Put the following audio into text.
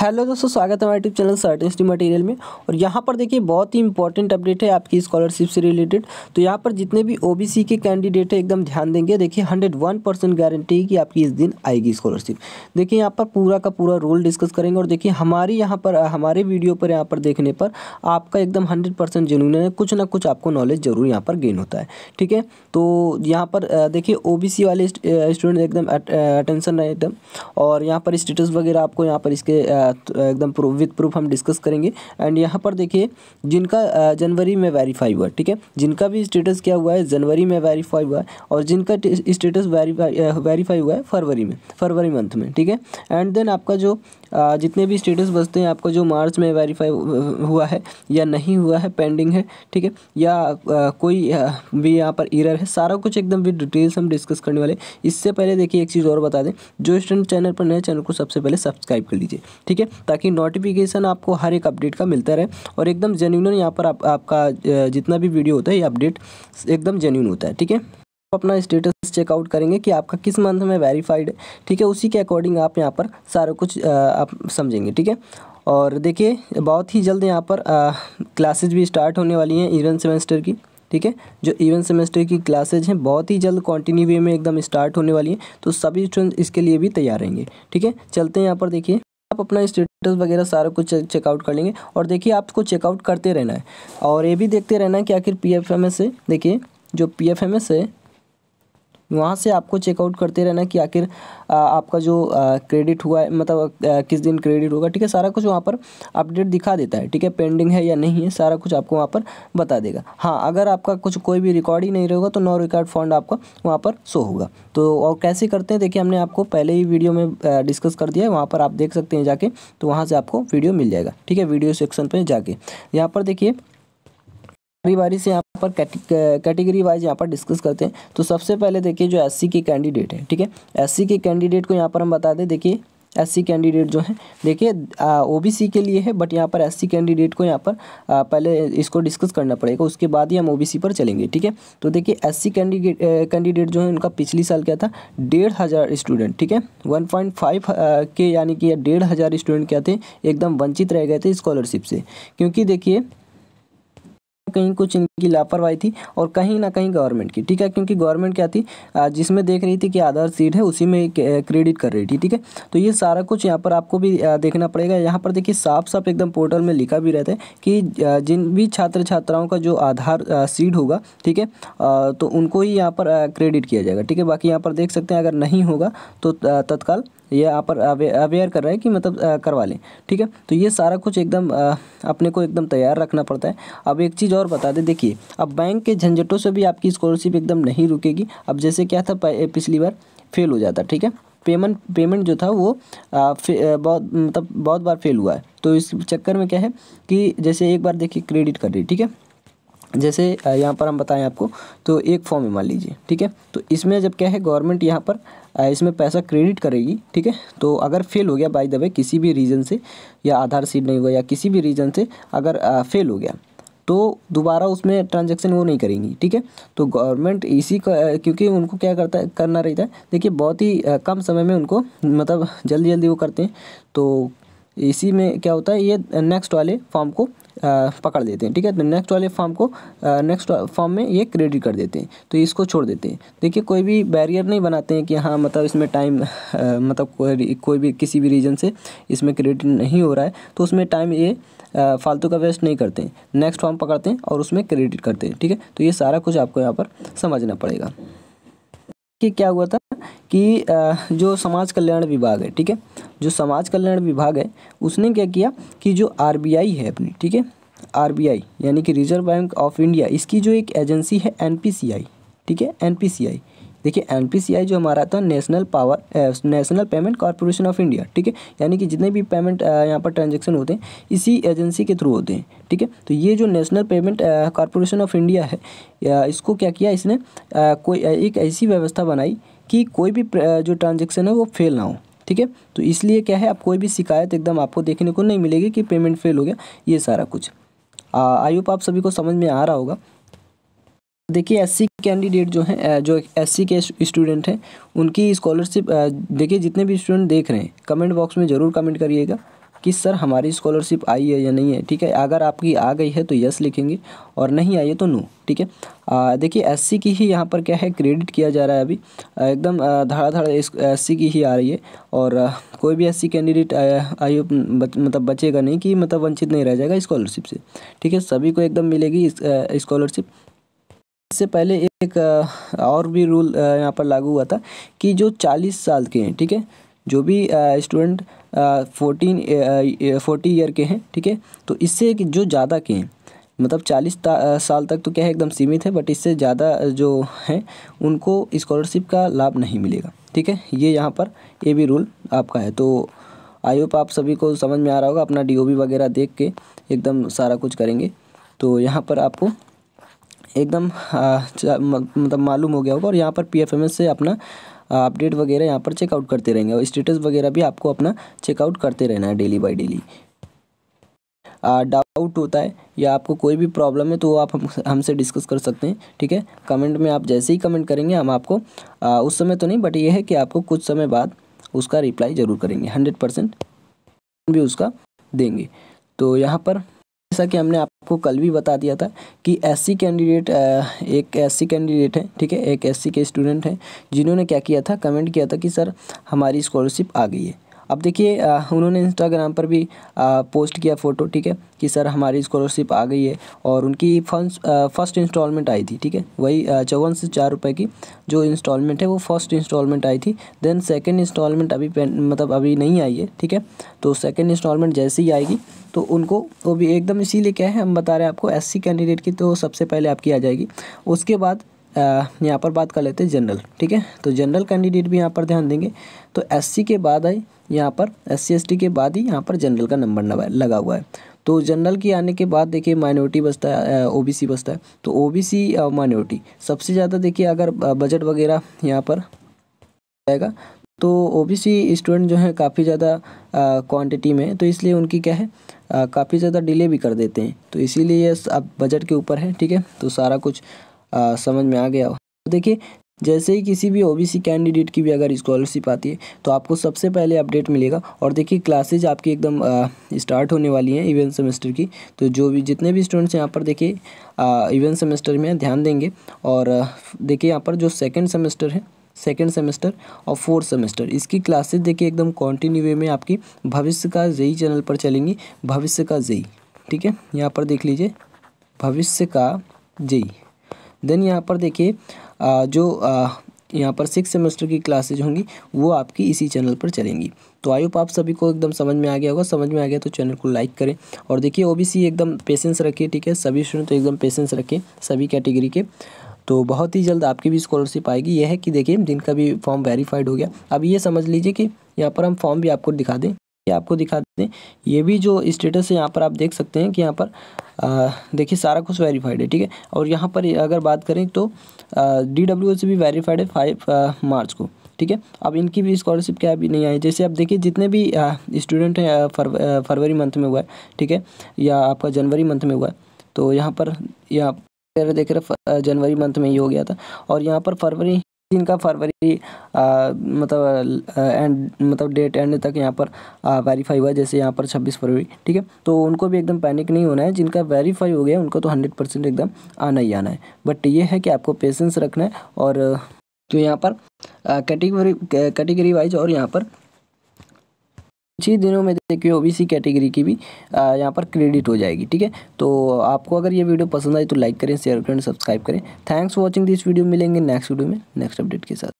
hello दोस्तों स्वागत है हमारे यूट्यूब चैनल सर्ट स्टी मटेरियल में और यहाँ पर देखिए बहुत ही इंपॉर्टेंट अपडेट है आपकी स्कॉलरशिप से रिलेटेड तो यहाँ पर जितने भी ओबीसी के कैंडिडेट है एकदम ध्यान देंगे देखिए हंड्रेड वन परसेंट गारंटी कि आपकी इस दिन आएगी स्कॉलरशिप देखिए यहाँ पर पूरा का पूरा रोल डिस्कस करेंगे और देखिए हमारी यहाँ पर हमारे वीडियो पर यहाँ पर देखने पर आपका एकदम हंड्रेड परसेंट जेनुइन है कुछ ना कुछ आपको नॉलेज जरूर यहाँ पर गेन होता है ठीक है तो यहाँ पर देखिए ओ वाले स्टूडेंट एकदम अटेंशन रहे एकदम और यहाँ पर स्टेटस वगैरह आपको यहाँ पर इसके एकदम प्रूफ विथ प्रूफ हम डिस्कस करेंगे एंड यहाँ पर देखिए जिनका जनवरी में वेरीफाई हुआ ठीक है जिनका भी स्टेटस क्या हुआ है जनवरी में वेरीफाई हुआ है और जिनका स्टेटस वेरीफाई वेरीफाई हुआ है फरवरी में फरवरी मंथ में ठीक है एंड देन आपका जो जितने भी स्टेटस बचते हैं आपका जो मार्च में वेरीफाई हुआ है या नहीं हुआ है पेंडिंग है ठीक है या कोई भी यहाँ पर इरर है सारा कुछ एकदम भी डिटेल्स हम डिस्कस करने वाले इससे पहले देखिए एक चीज़ और बता दें जो स्टूडेंट चैनल पर नए चैनल को सबसे पहले सब्सक्राइब कर लीजिए ठीक है ठीक है ताकि नोटिफिकेशन आपको हर एक अपडेट का मिलता रहे और एकदम जेन्यून यहाँ पर आप, आपका जितना भी वीडियो होता है ये अपडेट एकदम जेन्यून होता है ठीक है अपना स्टेटस चेकआउट करेंगे कि आपका किस मंथ में वेरीफाइड है ठीक है उसी के अकॉर्डिंग आप यहाँ पर सारा कुछ आप समझेंगे ठीक है और देखिए बहुत ही जल्द यहाँ पर क्लासेज भी स्टार्ट होने वाली हैं इवन सेमेस्टर की ठीक है जो इवन सेमेस्टर की क्लासेज हैं बहुत ही जल्द कॉन्टिन्यू वे में एकदम स्टार्ट होने वाली हैं तो सभी स्टूडेंट इसके लिए भी तैयार रहेंगे ठीक है चलते हैं यहाँ पर देखिए अपना स्टेटस वगैरह सारा कुछ चेकआउट कर लेंगे और देखिए आपको चेकआउट करते रहना है और ये भी देखते रहना है कि आखिर पी एफ एम एस से देखिए जो पी एफ एम एस है वहाँ से आपको चेकआउट करते रहना कि आखिर आपका जो क्रेडिट हुआ है मतलब किस दिन क्रेडिट होगा ठीक है सारा कुछ वहाँ पर अपडेट दिखा देता है ठीक है पेंडिंग है या नहीं है सारा कुछ आपको वहाँ पर बता देगा हाँ अगर आपका कुछ कोई भी रिकॉर्ड ही नहीं रहेगा तो नो रिकॉर्ड फंड आपका वहाँ पर शो होगा तो और कैसे करते हैं देखिए हमने आपको पहले ही वीडियो में डिस्कस कर दिया है वहाँ पर आप देख सकते हैं जाके तो वहाँ से आपको वीडियो मिल जाएगा ठीक है वीडियो सेक्शन पर जाके यहाँ पर देखिए बारी बारी से यहाँ पर कैटेगरी वाइज यहाँ पर डिस्कस करते हैं तो सबसे पहले देखिए जो एस के कैंडिडेट है ठीक है एस के कैंडिडेट को यहाँ पर हम बता दें देखिए एस कैंडिडेट जो है देखिए ओबीसी के लिए है बट यहाँ पर एस कैंडिडेट को यहाँ पर आ, पहले इसको डिस्कस करना पड़ेगा उसके बाद ही हम ओबीसी पर चलेंगे ठीक है तो देखिए सी कैंडिडेट कैंडिडेट जो है उनका पिछली साल क्या था डेढ़ हज़ार स्टूडेंट ठीक है वन पॉइंट फाइव के यानी कि डेढ़ हज़ार स्टूडेंट क्या थे एकदम वंचित रह गए थे स्कॉलरशिप से क्योंकि देखिए कहीं कुछ इनकी लापरवाही थी और कहीं ना कहीं गवर्नमेंट की ठीक है क्योंकि गवर्नमेंट क्या थी जिसमें देख रही थी कि आधार सीट है उसी में क्रेडिट कर रही थी ठीक है तो ये सारा कुछ यहाँ पर आपको भी देखना पड़ेगा यहाँ पर देखिए साफ साफ एकदम पोर्टल में लिखा भी रहता है कि जिन भी छात्र छात्राओं का जो आधार सीट होगा ठीक है तो उनको ही यहाँ पर क्रेडिट किया जाएगा ठीक है बाकी यहाँ पर देख सकते हैं अगर नहीं होगा तो तत्काल ये आप पर अवेयर कर रहा है कि मतलब करवा लें ठीक है तो ये सारा कुछ एकदम अपने को एकदम तैयार रखना पड़ता है अब एक चीज़ और बता दें देखिए अब बैंक के झंझटों से भी आपकी स्कॉलरशिप एकदम नहीं रुकेगी अब जैसे क्या था पिछली बार फेल हो जाता ठीक है पेमेंट पेमेंट जो था वो आ, फे, आ, बहुत मतलब बहुत बार फेल हुआ है तो इस चक्कर में क्या है कि जैसे एक बार देखिए क्रेडिट कर रही ठीक है जैसे यहाँ पर हम बताएं आपको तो एक फॉर्म है मान लीजिए ठीक है तो इसमें जब क्या है गवर्नमेंट यहाँ पर इसमें पैसा क्रेडिट करेगी ठीक है तो अगर फेल हो गया बाई द वे किसी भी रीज़न से या आधार सीट नहीं हुआ या किसी भी रीज़न से अगर फेल हो गया तो दोबारा उसमें ट्रांजेक्शन वो नहीं करेंगी ठीक है तो गवर्नमेंट इसी का क्योंकि उनको क्या करता है करना रहता है देखिए बहुत ही कम समय में उनको मतलब जल्दी जल्दी वो करते हैं तो इसी में क्या होता है ये नेक्स्ट वाले फॉर्म को पकड़ देते हैं ठीक है तो नेक्स्ट वाले फॉर्म को नेक्स्ट फॉर्म में ये क्रेडिट कर देते हैं तो इसको छोड़ देते हैं देखिए कोई भी बैरियर नहीं बनाते हैं कि हाँ मतलब इसमें टाइम मतलब कोई कोई भी किसी भी रीज़न से इसमें क्रेडिट नहीं हो रहा है तो उसमें टाइम ये फालतू का वेस्ट नहीं करते हैं नेक्स्ट फॉर्म पकड़ते हैं और उसमें क्रेडिट करते हैं ठीक है तो ये सारा कुछ आपको यहाँ पर समझना पड़ेगा कि क्या हुआ था कि जो समाज कल्याण विभाग है ठीक है जो समाज कल्याण विभाग है उसने क्या किया कि जो आर है अपनी ठीक है आर यानी कि रिजर्व बैंक ऑफ इंडिया इसकी जो एक एजेंसी है एन ठीक है एन देखिए एन जो हमारा था national power national payment corporation of India ठीक है यानी कि जितने भी पेमेंट यहाँ पर ट्रांजेक्शन होते हैं इसी एजेंसी के थ्रू होते हैं ठीक है तो ये जो national payment corporation of India है आ, इसको क्या किया इसने आ, कोई एक ऐसी व्यवस्था बनाई कि कोई भी जो ट्रांजेक्शन है वो फेल ना हो ठीक है तो इसलिए क्या है आप कोई भी शिकायत एकदम आपको देखने को नहीं मिलेगी कि पेमेंट फेल हो गया ये सारा कुछ आई होप आप सभी को समझ में आ रहा होगा देखिए एससी कैंडिडेट जो हैं जो एससी के स्टूडेंट हैं उनकी स्कॉलरशिप देखिए जितने भी स्टूडेंट देख रहे हैं कमेंट बॉक्स में ज़रूर कमेंट करिएगा कि सर हमारी स्कॉलरशिप आई है या नहीं है ठीक है अगर आपकी आ गई है तो यस लिखेंगे और नहीं आई है तो नो ठीक है देखिए एससी की ही यहाँ पर क्या है क्रेडिट किया जा रहा है अभी एकदम धड़ाधड़ इस एससी की ही आ रही है और कोई भी एससी कैंडिडेट आई मतलब बचेगा नहीं कि मतलब वंचित नहीं रह जाएगा इस्कॉलरशिप से ठीक है सभी को एकदम मिलेगी इस्कॉलरशिप इससे पहले एक और भी रूल यहाँ पर लागू हुआ था कि जो चालीस साल के हैं ठीक है जो भी स्टूडेंट फोर्टीन फोर्टी ईयर के हैं ठीक है तो इससे जो ज़्यादा के हैं मतलब चालीस साल तक तो क्या है एकदम सीमित है बट इससे ज़्यादा जो हैं उनको इस्कॉलरशिप का लाभ नहीं मिलेगा ठीक है ये यहाँ पर ये भी रूल आपका है तो आई होप आप सभी को समझ में आ रहा होगा अपना डी वगैरह देख के एकदम सारा कुछ करेंगे तो यहाँ पर आपको एकदम मतलब मालूम हो गया होगा और यहाँ पर पी से अपना अपडेट वगैरह यहाँ पर चेकआउट करते रहेंगे और स्टेटस वगैरह भी आपको अपना चेकआउट करते रहना है डेली बाई डेली डाउट होता है या आपको कोई भी प्रॉब्लम है तो वो आप हम हमसे डिस्कस कर सकते हैं ठीक है कमेंट में आप जैसे ही कमेंट करेंगे हम आपको आ, उस समय तो नहीं बट ये है कि आपको कुछ समय बाद उसका रिप्लाई ज़रूर करेंगे हंड्रेड परसेंट भी उसका देंगे तो यहाँ पर जैसा कि हमने आपको कल भी बता दिया था कि एससी कैंडिडेट एक एससी कैंडिडेट है ठीक है एक एससी के स्टूडेंट हैं जिन्होंने क्या किया था कमेंट किया था कि सर हमारी स्कॉलरशिप आ गई है अब देखिए उन्होंने इंस्टाग्राम पर भी पोस्ट किया फ़ोटो ठीक है कि सर हमारी स्कॉलरशिप आ गई है और उनकी फंस फर्स्ट इंस्टॉलमेंट आई थी ठीक है वही चौवन से चार रुपये की जो इंस्टॉलमेंट है वो फर्स्ट इंस्टॉलमेंट आई थी देन सेकेंड इंस्टॉलमेंट अभी मतलब अभी नहीं आई है ठीक है तो सेकेंड इंस्टॉलमेंट जैसे ही आएगी तो उनको वो भी एकदम इसीलिए क्या है हम बता रहे हैं आपको एस कैंडिडेट की तो सबसे पहले आपकी आ जाएगी उसके बाद यहाँ पर बात कर लेते हैं जनरल ठीक है तो जनरल कैंडिडेट भी यहाँ पर ध्यान देंगे तो एससी के बाद आई यहाँ पर एस सी के बाद ही यहाँ पर जनरल का नंबर लगा हुआ है तो जनरल की आने के बाद देखिए माइनॉरिटी बसता है ओबीसी बसता है तो ओबीसी और माइनॉरिटी सबसे ज़्यादा देखिए अगर बजट वगैरह यहाँ पर जाएगा तो ओबीसी स्टूडेंट जो हैं काफ़ी ज़्यादा क्वांटिटी में तो इसलिए उनकी क्या है काफ़ी ज़्यादा डिले भी कर देते हैं तो इसीलिए अब बजट के ऊपर है ठीक है तो सारा कुछ आ, समझ में आ गया हो तो देखिए जैसे ही किसी भी ओबीसी कैंडिडेट की भी अगर स्कॉलरशिप आती है तो आपको सबसे पहले अपडेट मिलेगा और देखिए क्लासेज आपकी एकदम स्टार्ट होने वाली हैं इवेंट सेमेस्टर की तो जो भी जितने भी स्टूडेंट्स यहाँ पर देखिए इवेंट सेमेस्टर में ध्यान देंगे और देखिए यहाँ पर जो सेकेंड सेमेस्टर है सेकेंड सेमेस्टर और फोर्थ सेमेस्टर इसकी क्लासेज देखिए एकदम कॉन्टिन्यू वे में आपकी भविष्य का जेई चैनल पर चलेंगी भविष्य का जेई ठीक है यहाँ पर देख लीजिए भविष्य का जेई देन यहाँ पर देखिए जो यहाँ पर सिक्स सेमेस्टर की क्लासेज होंगी वो आपकी इसी चैनल पर चलेंगी तो आई होप आप सभी को एकदम समझ में आ गया होगा समझ में आ गया तो चैनल को लाइक करें और देखिए ओबीसी एकदम पेशेंस रखिए ठीक है सभी स्टूडेंट तो एकदम पेशेंस रखें सभी कैटेगरी के तो बहुत ही जल्द आपकी भी स्कॉलरशिप आएगी यह है कि देखिए जिनका भी फॉर्म वेरीफाइड हो गया अब ये समझ लीजिए कि यहाँ पर हम फॉर्म भी आपको दिखा दें आपको दिखा दें ये भी जो स्टेटस है यहाँ पर आप देख सकते हैं कि यहाँ पर देखिए सारा कुछ वेरीफाइड है ठीक है और यहाँ पर अगर बात करें तो डी डब्ल्यू भी वेरीफाइड है फाइव मार्च को ठीक है अब इनकी भी स्कॉलरशिप क्या अभी नहीं आई जैसे आप देखिए जितने भी स्टूडेंट हैं फरवरी मंथ में हुआ है ठीक है या आपका जनवरी मंथ में हुआ है तो यहाँ पर यहाँ देख रहे जनवरी मंथ में ही हो गया था और यहाँ पर फरवरी जिनका फरवरी मतलब एंड मतलब डेट एंड तक यहाँ पर वेरीफाई हुआ जैसे यहाँ पर 26 फरवरी ठीक है तो उनको भी एकदम पैनिक नहीं होना है जिनका वेरीफाई हो गया उनको तो 100 परसेंट एकदम आना ही आना है बट ये है कि आपको पेशेंस रखना है और तो यहाँ पर कैटेगरी कैटेगरी वाइज और यहाँ पर कुछ ही दिनों में देखिए ओबीसी कैटेगरी की भी यहाँ पर क्रेडिट हो जाएगी ठीक है तो आपको अगर ये वीडियो पसंद आई तो लाइक करें शेयर करें सब्सक्राइब करें thanks for watching this video मिलेंगे नेक्स्ट वीडियो में नेक्स्ट अपडेट के साथ